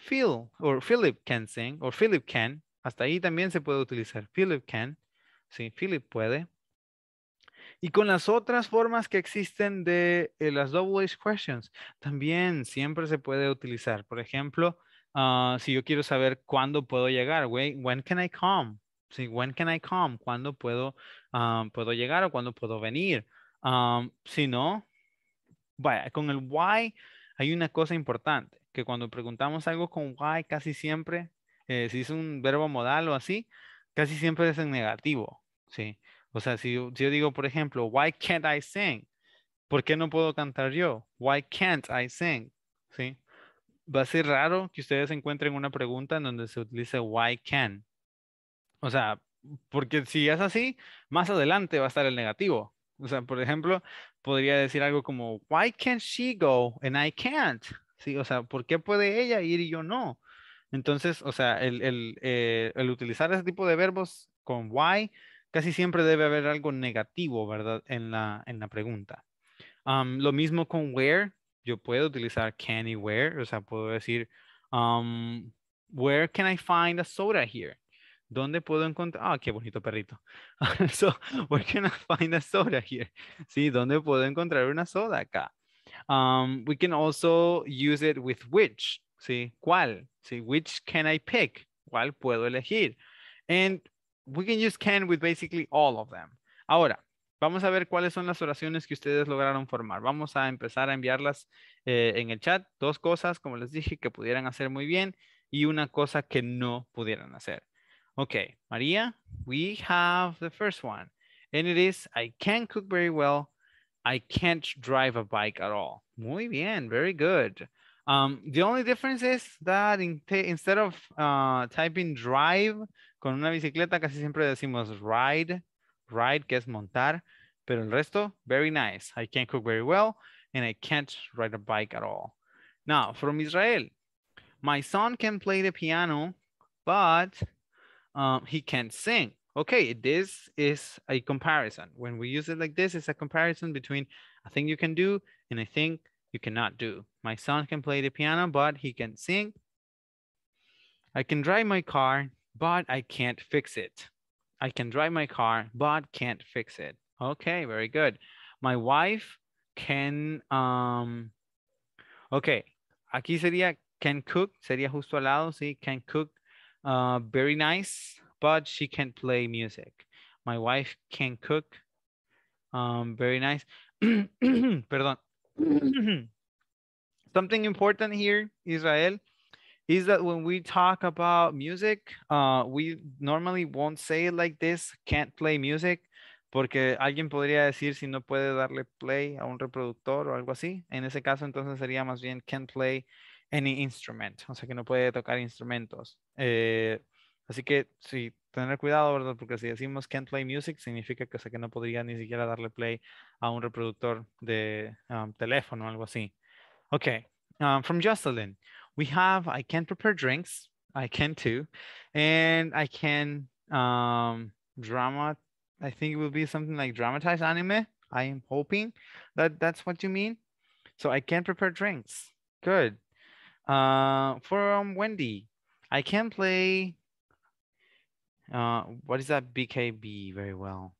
Phil o Philip can sing o Philip can. Hasta ahí también se puede utilizar. Philip can. Sí, Philip puede. Y con las otras formas que existen de eh, las double H questions, también siempre se puede utilizar. Por ejemplo, ah, si yo quiero saber cuándo puedo llegar, when can I come? Sí, when can I come? ¿Cuándo puedo, ah, puedo llegar o cuándo puedo venir? Ah, si no, vaya, con el why hay una cosa importante que cuando preguntamos algo con why casi siempre, eh, si es un verbo modal o así, casi siempre es en negativo, ¿sí? O sea, si, yo digo, por ejemplo, why can't I sing? ¿Por qué no puedo cantar yo? Why can't I sing? ¿Sí? Va a ser raro que ustedes encuentren una pregunta en donde se utilice why can. O sea, porque si es así, más adelante va a estar el negativo. O sea, por ejemplo, podría decir algo como, why can't she go and I can't? Sí, o sea, ¿por qué puede ella ir y yo no? Entonces, o sea, eh, el, utilizar ese tipo de verbos con why, casi siempre debe haber algo negativo, ¿verdad? En la, pregunta. lo mismo con where, yo puedo utilizar can y where, o sea, puedo decir, where can I find a soda here? ¿Dónde puedo encontrar? Ah, qué bonito perrito. *laughs* so, where can I find a soda here? Sí, ¿dónde puedo encontrar una soda acá? Um, we can also use it with which, see, ¿sí? cuál, see, ¿sí? which can I pick, cuál puedo elegir. And we can use can with basically all of them. Ahora, vamos a ver cuáles son las oraciones que ustedes lograron formar. Vamos a empezar a enviarlas eh, en el chat. Dos cosas, como les dije, que pudieran hacer muy bien y una cosa que no pudieran hacer. Okay, Maria, we have the first one. And it is, I can cook very well, I can't drive a bike at all. Muy bien, very good. Um, the only difference is that in instead of uh, typing drive con una bicicleta, casi siempre decimos ride, ride, que es montar. Pero el resto, very nice. I can cook very well, and I can't ride a bike at all. Now, from Israel, my son can play the piano, but um, he can't sing okay, this is a comparison. When we use it like this, it's a comparison between a thing you can do and a thing you cannot do. My son can play the piano, but he can sing. I can drive my car, but I can't fix it. I can drive my car, but can't fix it. Okay, very good. My wife can, um, okay, aquí sería can cook, sería justo al lado, sí, can cook, uh, very nice but she can play music. My wife can cook. Um, very nice. *clears throat* Perdón. *clears throat* Something important here, Israel, is that when we talk about music, uh, we normally won't say it like this, can't play music, porque alguien podría decir si no puede darle play a un reproductor o algo así. En ese caso, entonces sería más bien can't play any instrument, o sea que no puede tocar instrumentos. Eh, Así que sí, tener cuidado, ¿verdad? Porque si decimos can't play music, significa que, o sea, que no podría ni siquiera darle play a un reproductor de um, teléfono o algo así. Ok, um, from Jocelyn, we have I can prepare drinks, I can too, and I can um, drama, I think it will be something like dramatize anime. I am hoping that that's what you mean. So I can prepare drinks. Good. Uh, from Wendy, I can play uh, what is that BKB very well?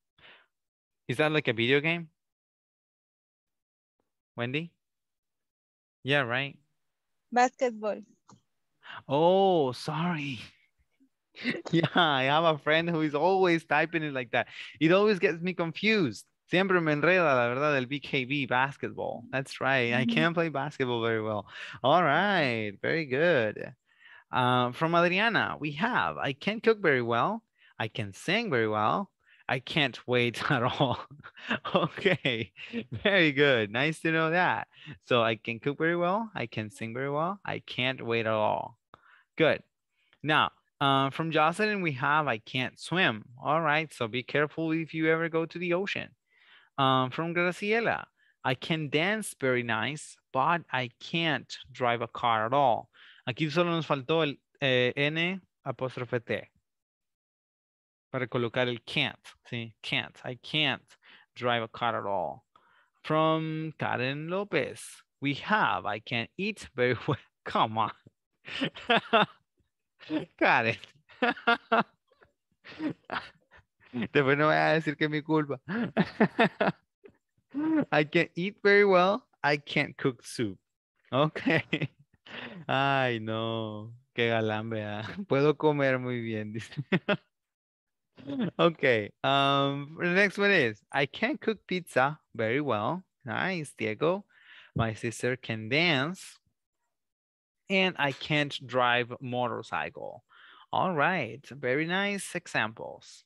Is that like a video game? Wendy? Yeah, right?
Basketball.
Oh, sorry. *laughs* yeah, I have a friend who is always typing it like that. It always gets me confused. Siempre me enreda, la verdad, del BKB basketball. That's right. Mm -hmm. I mm-hmm. can't play basketball very well. All right. Very good. Ah, from Adriana, we have, I can cook very well. I can sing very well. I can't wait *laughs* at all. *laughs* okay, very good. Nice to know that. So I can cook very well. I can sing very well. I can't wait at all. Good. Now, uh, from Jocelyn, we have I can't swim. All right, so be careful if you ever go to the ocean. Um, from Graciela, I can dance very nice, but I can't drive a car at all. Aquí solo nos faltó el eh, N apóstrofe T para colocar el can't, ¿sí? Can't, I can't drive a car at all. From Karen López, we have, I can't eat very *laughs* well. Come on. *laughs* Karen. *laughs* Después no voy a decir que es mi culpa. I can't eat very well. I can't cook soup. Okay. Ay, no, qué galán, vea. Ah, *laughs* puedo comer muy bien, *laughs* dice. okay, um, the next one is, I can cook pizza very well. Nice, Diego. My sister can dance. And I can't drive motorcycle. All right, very nice examples.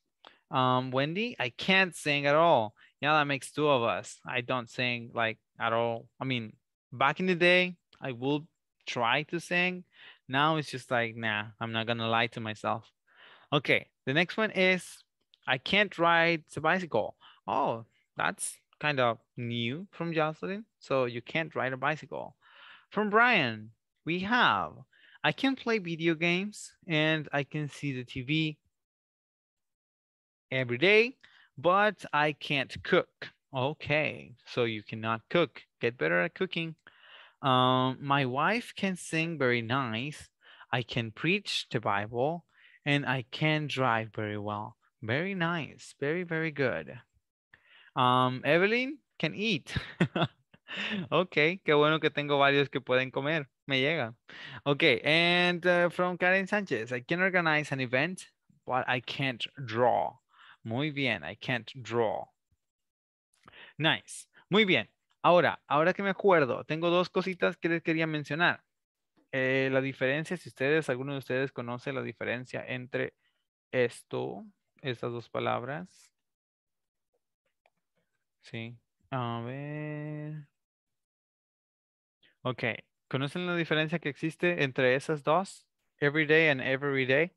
Um, Wendy, I can't sing at all. Yeah, that makes two of us. I don't sing like at all. I mean, back in the day, I would try to sing. Now it's just like, nah, I'm not gonna lie to myself. Okay, the next one is I can't ride a bicycle. Oh, that's kind of new from Jocelyn. So you can't ride a bicycle. From Brian, we have I can play video games and I can see the TV every day, but I can't cook. Okay, so you cannot cook. Get better at cooking. Um, my wife can sing very nice. I can preach the Bible and I can drive very well. Very nice. Very, very good. Um, Evelyn can eat. *laughs* okay, qué bueno que tengo varios que pueden comer. Me llega. Okay, and uh, from Karen Sanchez, I can organize an event, but I can't draw. Muy bien, I can't draw. Nice. Muy bien. Ahora, ahora que me acuerdo, tengo dos cositas que les quería mencionar. Eh, la diferencia, si ustedes, alguno de ustedes conoce la diferencia entre esto, estas dos palabras. Sí, a ver. Ok, ¿conocen la diferencia que existe entre esas dos? Everyday and every day.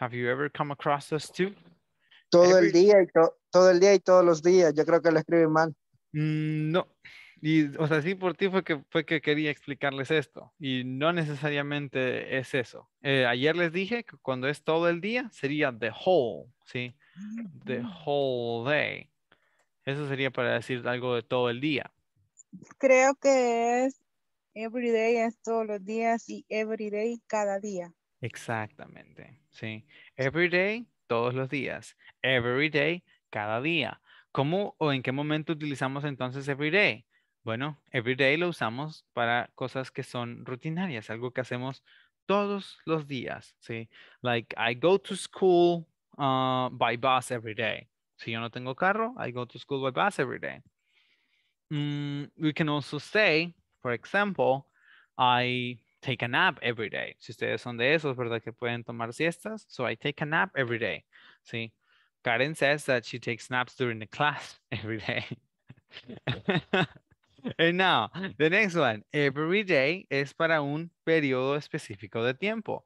Have you ever come across those two?
Todo el día y todo el día y todos los días. Yo creo que lo escribe mal. Mm, no.
Y, o sea, sí, por ti fue que, fue que quería explicarles esto. Y no necesariamente es eso. Eh, ayer les dije que cuando es todo el día sería the whole, ¿sí? The mm. whole day. Eso sería para decir algo de todo el día.
Creo que es every day es todos los días y every day cada día.
Exactamente, sí. Every day todos los días. Every day, cada día. ¿Cómo o en qué momento utilizamos entonces every day? Bueno, every day lo usamos para cosas que son rutinarias, algo que hacemos todos los días, ¿sí? Like, I go to school uh, by bus every day. Si yo no tengo carro, I go to school by bus every day. Mm, we can also say, for example, I take a nap every day. Si ustedes son de esos, ¿verdad? Que pueden tomar siestas. So I take a nap every day. Sí. Karen says that she takes naps during the class *laughs* every day. *laughs* and now, the next one. Every day es para un periodo específico de tiempo.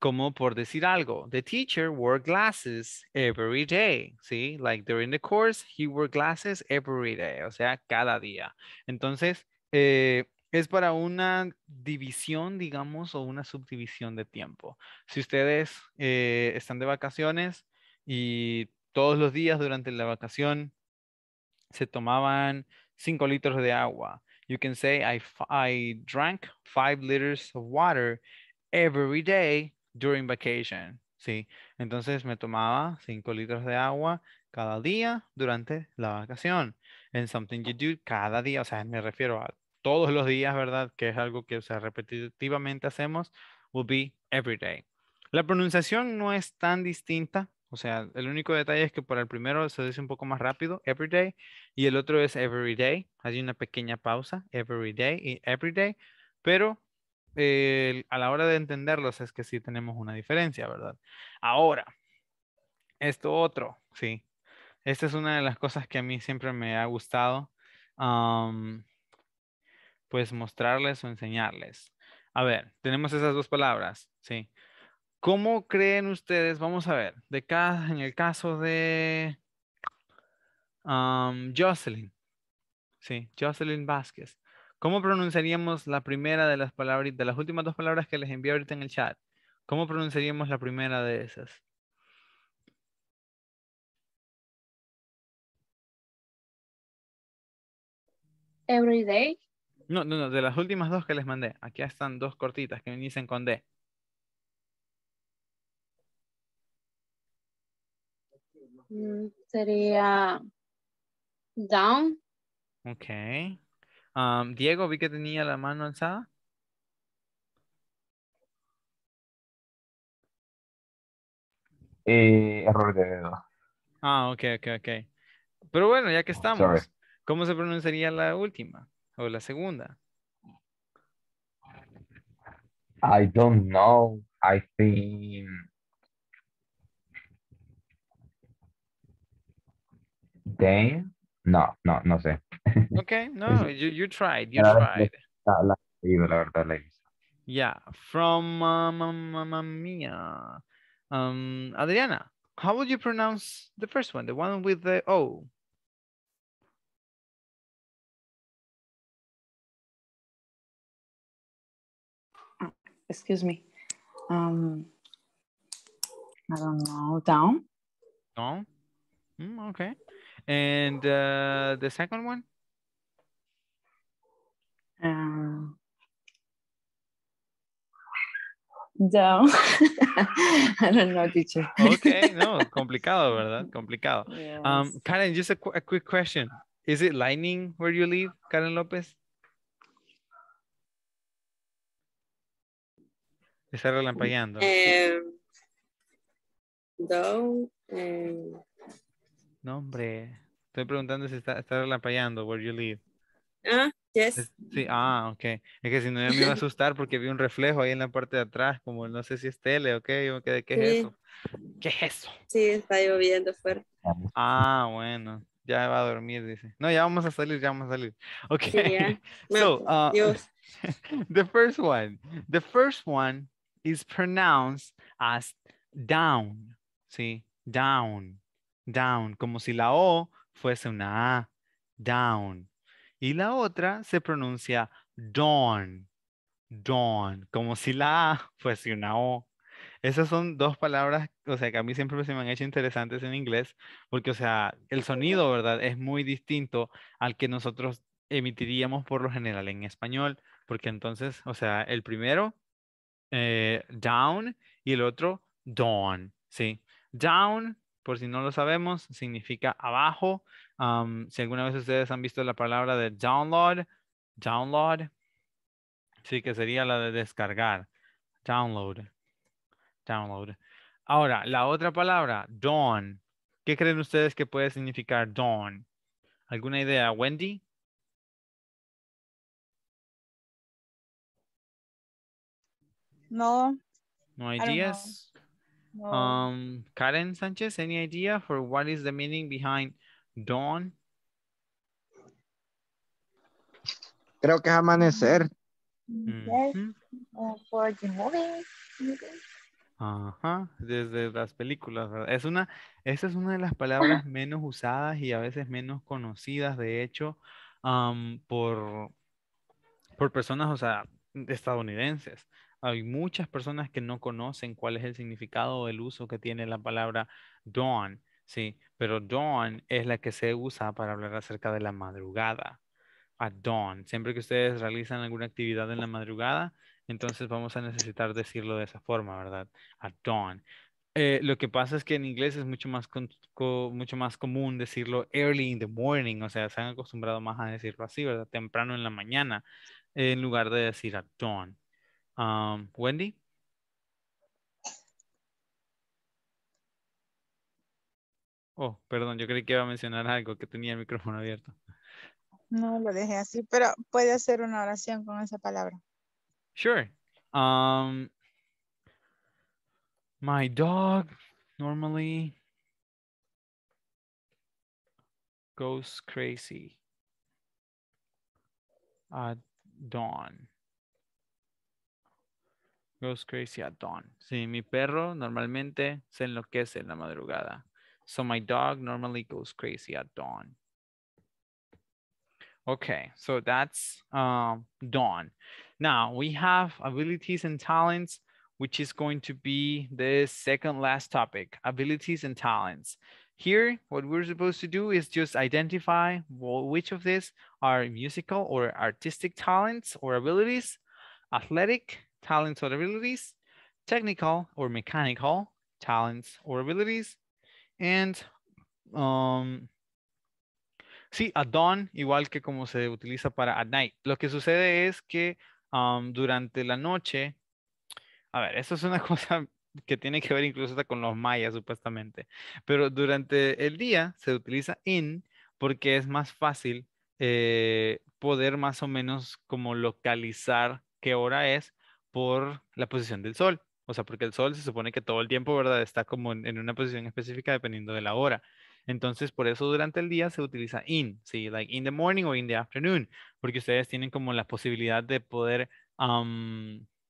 Como por decir algo, the teacher wore glasses every day. See, like during the course, he wore glasses every day. O sea, cada día. Entonces, eh, es para una división, digamos, o una subdivisión de tiempo. Si ustedes eh, están de vacaciones y todos los días durante la vacación se tomaban 5 litros de agua, you can say, I, drank 5 liters of water every day during vacation. Sí, entonces me tomaba 5 litros de agua cada día durante la vacación. And something you do cada día, o sea, me refiero a todos los días, ¿verdad? Que es algo que o sea, repetitivamente hacemos, will be every day. La pronunciación no es tan distinta, o sea, el único detalle es que para el primero se dice un poco más rápido, every day, y el otro es every day, hay una pequeña pausa, every day y every day, pero eh, a la hora de entenderlos es que sí tenemos una diferencia, ¿verdad? Ahora, esto otro, sí. Esta es una de las cosas que a mí siempre me ha gustado. Um, pues mostrarles o enseñarles. A ver, tenemos esas dos palabras, ¿sí? ¿Cómo creen ustedes? Vamos a ver, de cada, en el caso de Jocelyn, sí, Jocelyn Vázquez. ¿Cómo pronunciaríamos la primera de las palabras, de las últimas dos palabras que les envié ahorita en el chat? ¿Cómo pronunciaríamos la primera de esas?
Every day.
No, no, no, de las últimas dos que les mandé. Aquí están dos cortitas que me dicen con D.
Mm, sería down.
Ok. Um, Diego, vi que tenía la mano alzada. Eh, error de dedo. Ah, ok, ok, ok. Pero bueno, ya que oh, estamos, ¿cómo se pronunciaría la última? o la segunda?
I don't know. I
think then no, no, no sé. *laughs* Okay, no, you, you tried, you ah, tried. Yeah, from uh, Mamma Mia. Um, Adriana, how would you pronounce the first one, the one with the O?
excuse me. Um, I don't know, down. Down. Mm, okay.
And uh, the second one?
Um, down. *laughs*
I don't know, teacher.
okay, *laughs* no, complicado, ¿verdad? Complicado. Um, yes. Um, Karen, just a, qu a quick question. Is it lightning where you live, Karen Lopez? Está relampagueando. Eh,
eh.
No, hombre. Estoy preguntando si está, está relampagueando, where you live. Ah, yes. Sí, ah, ok. Es que si no, me iba a asustar porque vi un reflejo ahí en la parte de atrás, como no sé si es tele, ok. Yo ¿qué es eso? ¿Qué es eso?
Sí, está lloviendo fuerte.
Ah, bueno. Ya va a dormir, dice. No, ya vamos a salir, ya vamos a salir. Okay. Yeah. *laughs* So, uh, *laughs* the first one. The first one is pronounced as down, ¿sí? Down, down, como si la O fuese una A, down. Y la otra se pronuncia dawn, dawn, como si la A *laughs* fuese una O. Esas son dos palabras, o sea, que a mí siempre se me han hecho interesantes en inglés, porque, o sea, el sonido, ¿verdad? Es muy distinto al que nosotros emitiríamos por lo general en español, porque entonces, o sea, el primero eh, down y el otro dawn, ¿sí? Down, por si no lo sabemos, significa abajo. Um, si alguna vez ustedes han visto la palabra de download, download, sí que sería la de descargar, download, download. Ahora, la otra palabra, dawn. ¿Qué creen ustedes que puede significar dawn? ¿Alguna idea, Wendy? No. No ideas? Um, Karen Sanchez, any idea for what is the meaning behind dawn?
Creo que es amanecer.
for the movie.
Ajá, desde las películas, Es una, esa es una de las palabras *coughs* menos usadas y a veces menos conocidas, de hecho, um, por, por personas, o sea, estadounidenses. Hay muchas personas que no conocen cuál es el significado o el uso que tiene la palabra dawn, ¿sí? Pero dawn es la que se usa para hablar acerca de la madrugada. at dawn. Siempre que ustedes realizan alguna actividad en la madrugada, entonces vamos a necesitar decirlo de esa forma, ¿verdad? At dawn. Eh, lo que pasa es que en inglés es mucho más, mucho más común decirlo early in the morning, o sea, se han acostumbrado más a decirlo así, ¿verdad? Temprano en la mañana, en lugar de decir at dawn. Um, Wendy. Oh, perdón, yo creí que iba a mencionar algo que tenía el micrófono abierto.
No, lo dejé así, pero puede hacer una oración con esa palabra.
Sure. Um, my dog normally goes crazy at dawn. Goes crazy at dawn. Sí, mi perro normalmente se enloquece en la madrugada. So my dog normally goes crazy at dawn. Okay, so that's um, dawn. Now we have abilities and talents, which is going to be the second last topic, abilities and talents. Here, what we're supposed to do is just identify which of these are musical or artistic talents or abilities, athletic, talents or abilities, technical or mechanical talents or abilities, and um, sí, at dawn, igual que como se utiliza para at night. Lo que sucede es que um, durante la noche, a ver, esto es una *laughs* cosa que tiene que ver incluso con los mayas supuestamente, pero durante el día se utiliza in porque es más fácil eh, poder más o menos como localizar qué hora es por la posición del sol. O sea, porque el sol se supone que todo el tiempo, ¿verdad? Está como en, una posición específica dependiendo de la hora. Entonces, por eso durante el día se utiliza in, ¿sí? Like in the morning o in the afternoon, porque ustedes tienen como la posibilidad de poder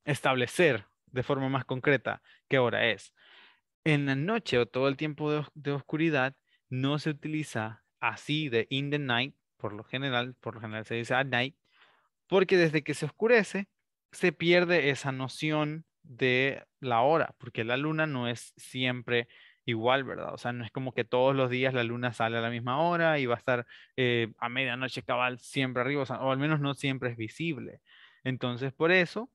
establecer de forma más concreta qué hora es. En la noche o todo el tiempo de, de, oscuridad no se utiliza así de in the night, por lo general, por lo general se dice at night, porque desde que se oscurece se pierde esa noción de la hora, porque la luna no es siempre igual, ¿verdad? O sea, no es como que todos los días la luna sale a la misma hora y va a estar eh, a medianoche cabal siempre arriba, o, al menos no siempre es visible. Entonces, por eso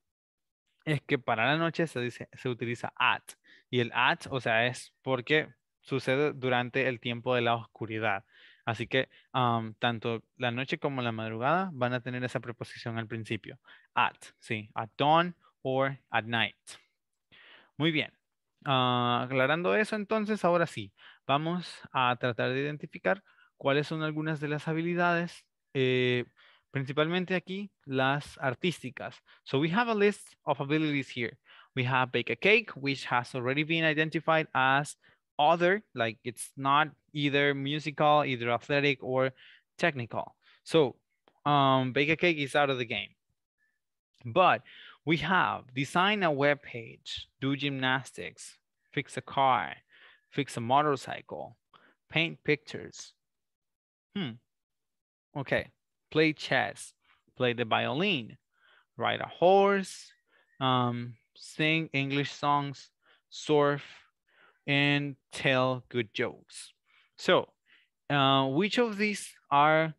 es que para la noche se, dice, se utiliza at. Y el at, o sea, es porque sucede durante el tiempo de la oscuridad. Así que tanto la noche como la madrugada van a tener esa preposición al principio. At, sí, at dawn or at night. Muy bien. Ah, aclarando eso, entonces, ahora sí, vamos a tratar de identificar cuáles son algunas de las habilidades, eh, principalmente aquí las artísticas. So we have a list of abilities here. We have bake a cake, which has already been identified as other, like it's not either musical, either athletic or technical. So um, a Cake is out of the game. But we have design a web page, do gymnastics, fix a car, fix a motorcycle, paint pictures. Hmm. Okay. Play chess, play the violin, ride a horse, um, sing English songs, surf, and tell good jokes. So, uh, which of these are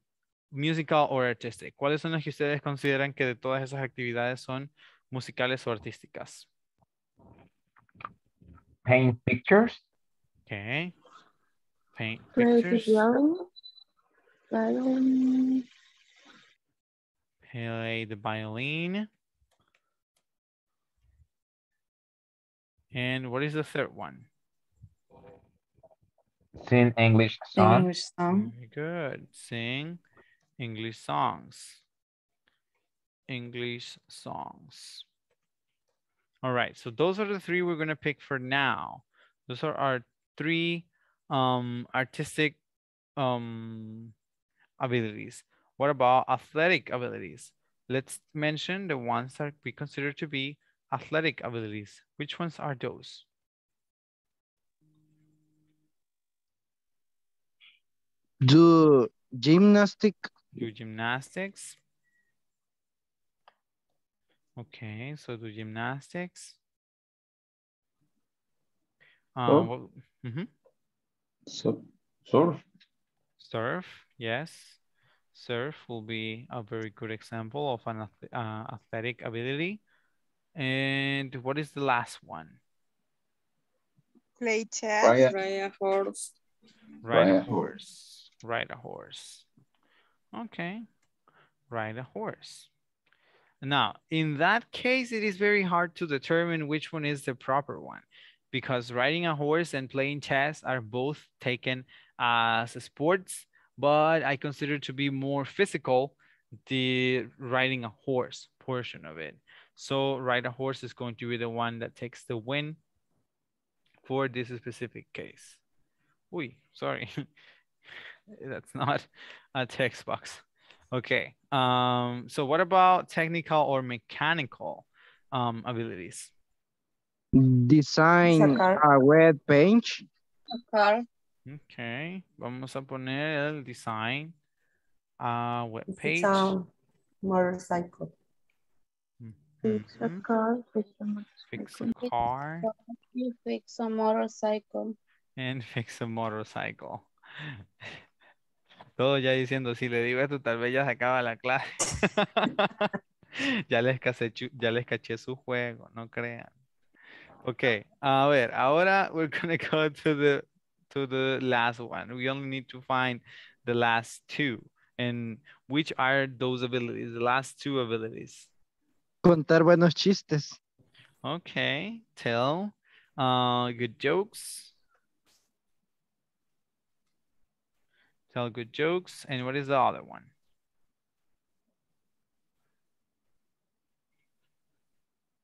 musical or artistic? ¿Cuáles son las que ustedes consideran que de todas esas actividades son musicales o artísticas? Paint pictures. Okay. Paint pictures.
Violin.
Play the violin. And what is the third one? Sing English song. Sing English song. Very good. Sing English songs. English songs. All right, so those are the three we're gonna pick for now. Those are our three um, artistic um, abilities. What about athletic abilities? Let's mention the ones that we consider to be athletic abilities. Which ones are those?
Do gymnastic.
Do gymnastics. Okay, so do gymnastics. Um, oh. well, mm -hmm. so, surf. Surf, yes. Surf will be a very good example of an uh, athletic ability. And what is the last one?
Play chess. Raya, horse. Raya,
horse. Ride a horse. Okay, ride a horse. Now, in that case, it is very hard to determine which one is the proper one because riding a horse and playing chess are both taken as sports, but I consider to be more physical the riding a horse portion of it. So ride a horse is going to be the one that takes the win for this specific case. Uy, sorry. *laughs* that's not a text box. Okay. Um, so what about technical or mechanical um, abilities?
Design a, a web page.
A okay. Vamos a poner el design a web it's page. A motorcycle. Mm -hmm. Fix a
car. Fix a motorcycle.
Fix a car.
Fix a motorcycle.
And fix a motorcycle. *laughs* Todos ya diciendo, si le digo esto, tal vez ya se acaba la clase. *laughs* ya, les caché, ya les caché su juego, no crean. Ok, a ver, ahora vamos a ir go *laughs* to the, to the last one. We only need to find the last two. And which are those abilities, the last two abilities?
Contar buenos chistes.
Okay, tell uh, good jokes. tell good jokes. And what is the other one?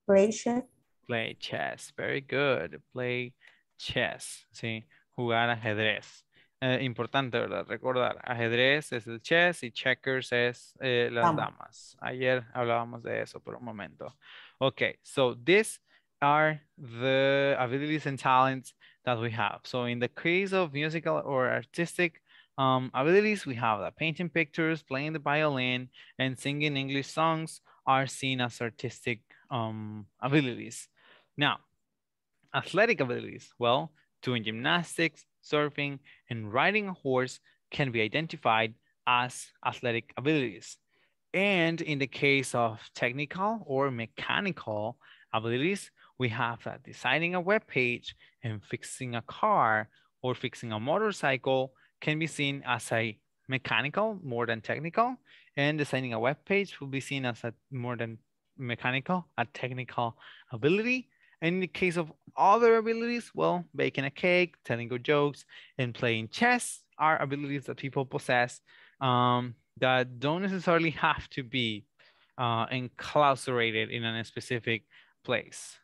Play chess. Play chess. Very good. Play chess. Sí, jugar ajedrez. Eh, importante, ¿verdad? Recordar, ajedrez es el chess y checkers es eh, las Vamos. damas. Ayer hablábamos de eso por un momento. Okay, so these are the abilities and talents that we have. So in the case of musical or artistic, um, abilities, we have that painting pictures, playing the violin, and singing English songs are seen as artistic um, abilities. Now, athletic abilities, well, doing gymnastics, surfing, and riding a horse can be identified as athletic abilities. And in the case of technical or mechanical abilities, we have that designing a web page and fixing a car or fixing a motorcycle can be seen as a mechanical more than technical, and designing a web page will be seen as a more than mechanical, a technical ability. And in the case of other abilities, well, baking a cake, telling good jokes, and playing chess are abilities that people possess um, that don't necessarily have to be uh, in a specific place.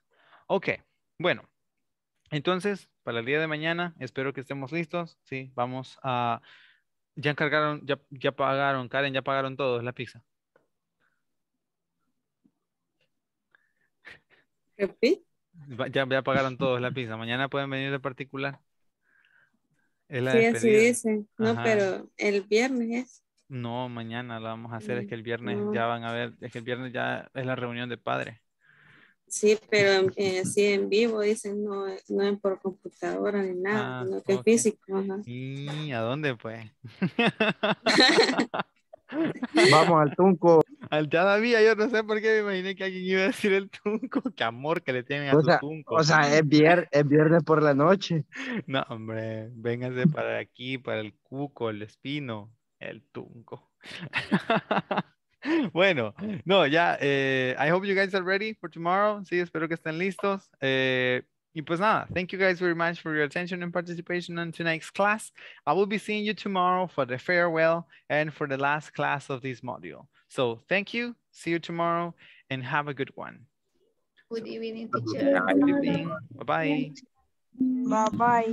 Ok, bueno, entonces para el día de mañana. Espero que estemos listos. Sí, vamos a... Ya encargaron, ya, ya pagaron, Karen, ya pagaron todos la pizza. Ya, ya pagaron todos la pizza. Mañana pueden venir de particular. sí, así dicen. No, pero
el viernes
No, mañana lo vamos a hacer. Es que el viernes ya van a ver. Es que el viernes ya es la reunión de padre.
Sí, pero así eh, en vivo, dicen,
no, no es por computadora ni nada, ah, no, que es físico. ¿Y a dónde pues? *laughs* Vamos al Tunco. Al todavía, yo no sé por qué me imaginé que alguien iba a decir el Tunco. *laughs* Qué amor que le tienen a su Tunco. O sea, es,
es, viernes por la noche.
*laughs* No, hombre, vénganse para aquí, para el Cuco, el Espino, el Tunco. *laughs* bueno, no, ya. Eh, I hope you guys are ready for tomorrow. Sí, espero que estén listos. Eh, y pues nada, thank you guys very much for your attention and participation in tonight's class. I will be seeing you tomorrow for the farewell and for the last class of this module. So thank you, see you tomorrow, and have a good one. Good evening, teacher. Good evening. Bye-bye. Bye-bye.